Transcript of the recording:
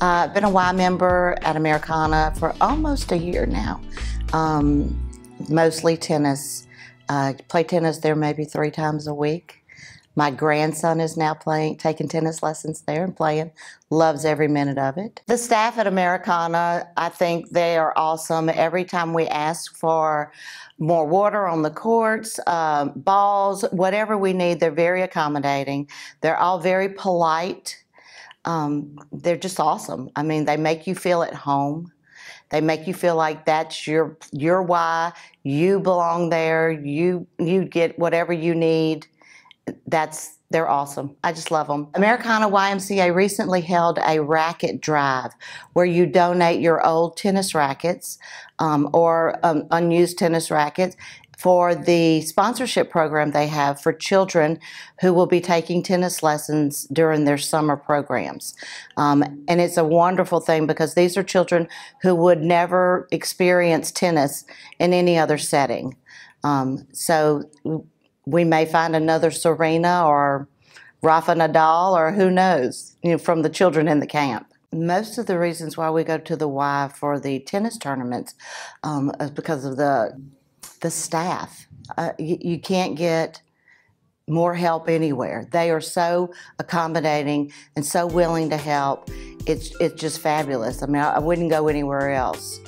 Uh, been a Y member at Americana for almost a year now. Um, mostly tennis. Uh, play tennis there maybe three times a week. My grandson is now playing, taking tennis lessons there and playing. Loves every minute of it. The staff at Americana, I think they are awesome. Every time we ask for more water on the courts, um, balls, whatever we need, they're very accommodating. They're all very polite um, they're just awesome. I mean, they make you feel at home. They make you feel like that's your your why. You belong there. You you get whatever you need. That's they're awesome. I just love them. Americana YMCA recently held a racket drive where you donate your old tennis rackets um, or um, unused tennis rackets for the sponsorship program they have for children who will be taking tennis lessons during their summer programs. Um, and it's a wonderful thing because these are children who would never experience tennis in any other setting. Um, so we may find another Serena or Rafa Nadal or who knows, you know, from the children in the camp. Most of the reasons why we go to the Y for the tennis tournaments um, is because of the the staff. Uh, you, you can't get more help anywhere. They are so accommodating and so willing to help. It's it's just fabulous. I mean, I, I wouldn't go anywhere else.